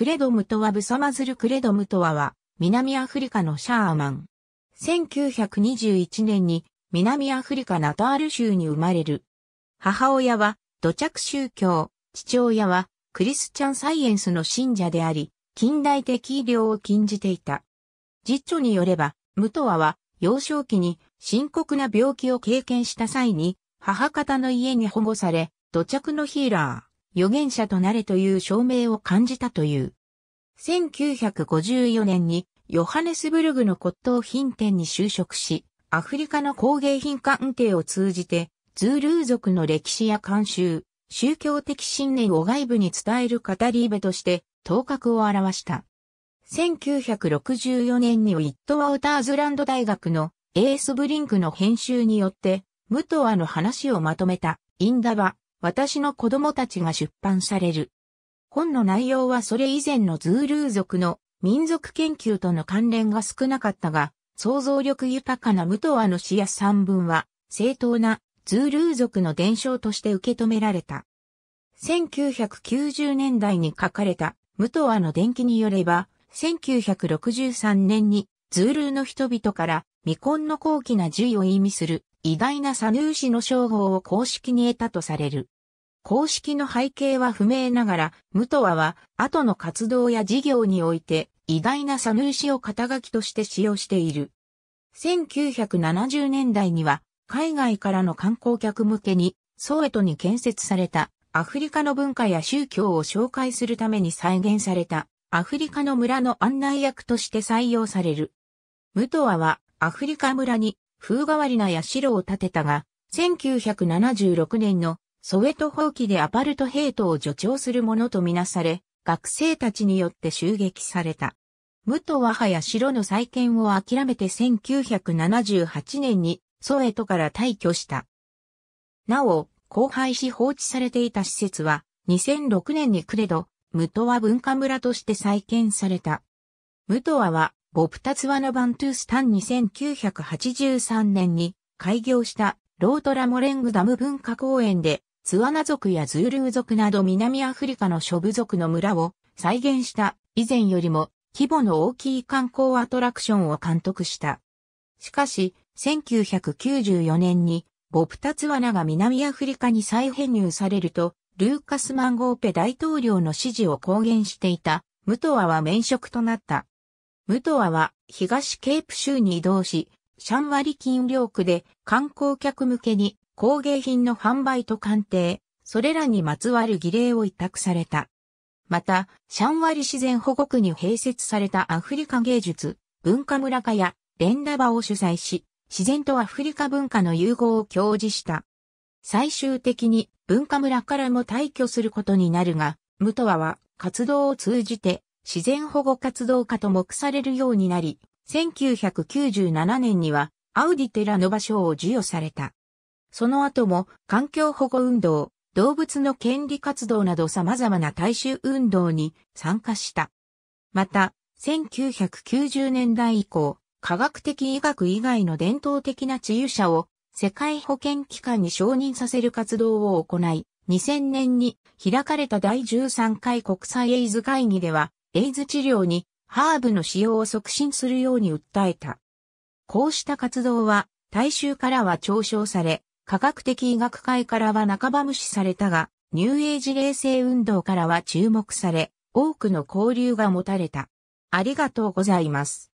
クレドムトワ・ブサマズル・クレドムトワは、南アフリカのシャーマン。1921年に、南アフリカナタール州に生まれる。母親は、土着宗教、父親は、クリスチャンサイエンスの信者であり、近代的医療を禁じていた。実著によれば、ムトワは、幼少期に深刻な病気を経験した際に、母方の家に保護され、土着のヒーラー。預言者となれという証明を感じたという。1954年にヨハネスブルグの骨董品店に就職し、アフリカの工芸品鑑定を通じて、ズールー族の歴史や慣習、宗教的信念を外部に伝える語り部として頭角を表した。1964年にウィット・ワウターズランド大学のエース・ブリンクの編集によって、ムトアの話をまとめたインダバ私の子供たちが出版される。本の内容はそれ以前のズールー族の民族研究との関連が少なかったが、想像力豊かな武藤アの詩や散文は、正当なズールー族の伝承として受け止められた。1990年代に書かれた武藤アの伝記によれば、1963年にズールーの人々から未婚の高貴な樹を意味する偉大なサヌーシの称号を公式に得たとされる。公式の背景は不明ながら、ムトワは、後の活動や事業において、偉大なサヌーシを肩書きとして使用している。1970年代には、海外からの観光客向けに、ソエトに建設された、アフリカの文化や宗教を紹介するために再現された、アフリカの村の案内役として採用される。ムトワは、アフリカ村に、風変わりな社を建てたが、1976年のソウェト放棄でアパルトヘイトを助長するものとみなされ、学生たちによって襲撃された。武ト。和葉や城の再建を諦めて1978年にソウェトから退去した。なお、荒廃し放置されていた施設は2006年にクレド、武トワ文化村として再建された。武トワは、ボプタツワのバントゥースタン1983年に開業したロートラモレングダム文化公園でツアナ族やズールー族など南アフリカの諸部族の村を再現した以前よりも規模の大きい観光アトラクションを監督した。しかし、1994年にボプタツワナが南アフリカに再編入されると、ルーカス・マンゴーペ大統領の支持を公言していた、ムトワは免職となった。ムトワは東ケープ州に移動し、シャンワリ金領区で観光客向けに工芸品の販売と鑑定、それらにまつわる儀礼を委託された。また、シャンワリ自然保護区に併設されたアフリカ芸術、文化村化や連打場を主催し、自然とアフリカ文化の融合を享受した。最終的に文化村からも退去することになるが、ムトワは活動を通じて自然保護活動家と目されるようになり、1997年にはアウディテラの場所を授与された。その後も環境保護運動、動物の権利活動など様々な大衆運動に参加した。また、1990年代以降、科学的医学以外の伝統的な治癒者を世界保健機関に承認させる活動を行い、2000年に開かれた第13回国際エイズ会議では、エイズ治療にハーブの使用を促進するように訴えた。こうした活動は大衆からは嘲笑され、科学的医学界からは半ば無視されたが、ニューエイジ冷静運動からは注目され、多くの交流が持たれた。ありがとうございます。